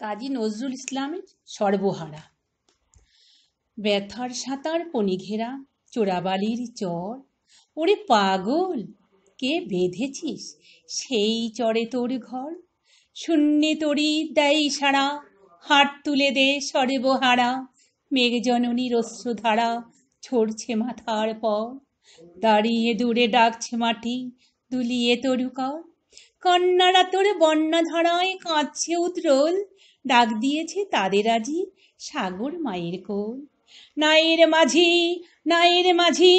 কাজী নজরুল ইসলামের সর্বহারা ব্যথার সাঁতার পনি ঘেরা চোরাবালির চর ওরে পাগল কে বেঁধেছিস সেই চরে তোর ঘর শূন্যে তরি দেয় সারা হাট তুলে দে সর্বহারা মেঘজননীর অশ্রুধারা ছড়ছে মাথার পর দাঁড়িয়ে দূরে ডাকছে মাটি দুলিয়ে তরুকর কন্যারা তোর বন্যা ধরায় কাঁদছে উদ্রোল ডাক দিয়েছে তাদের আজি সাগর মায়ের কোল নায়ের মাঝি নায়ের মাঝি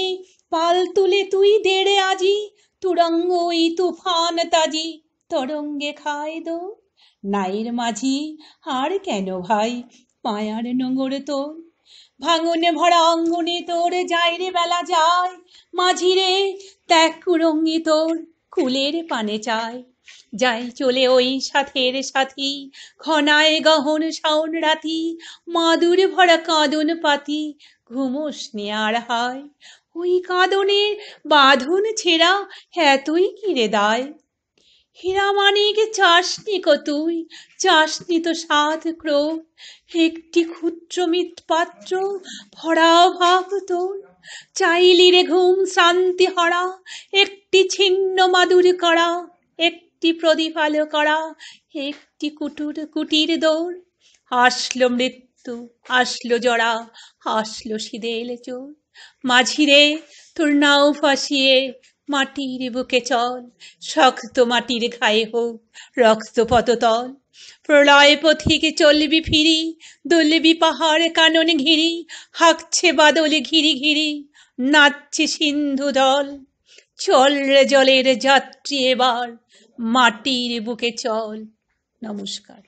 পাল তুলে তুই দেড়ে আজি তুরঙ্গ ওই তুফান তাজি তরঙ্গে খায় দো নায়ের মাঝি আর কেন ভাই পায়ার নোংর তোর ভাঙনে ভরা অঙ্গনে তোর যাই রে বেলা যায় মাঝিরে ত্যাগ কুরঙ্গি তোর কুলের পানে চায় যাই চলে ওই সাথের সাথী ঘনায় গহন শাওন রাতি মাদুর ভরা কাঁদন পাতি ঘুমোস নেয়ার হায় ওই কাঁদনের বাঁধন ছেঁড়া এতই কিরে দায় হীরা মানিক চাসনি কতুই তুই চাসনি তো সাত ক্রো একটি ক্ষুদ্র মৃৎপাত্র ভরা ভাব তোর চাইলি রে ঘুম শান্তি হরা একটি ছিন্ন মাদুর করা এক একটি প্রদীপ আলো করা একটি কুটুর কুটির দৌড় আসলো মৃত্যু আসলো জড়া আসলো সিদেল চোর মাঝিরে তোর নাও ফাঁসিয়ে মাটির বুকে চল শক্ত মাটির ঘায়ে হোক রক্ত পততল প্রলয় পথিকে চলবি ফিরি দলবি পাহাড় কানন ঘিরি হাঁকছে বাদলে ঘিরি ঘিরি নাচছে সিন্ধু দল চল রে জলের যাত্রী এবার মাটির বুকে চল নমস্কার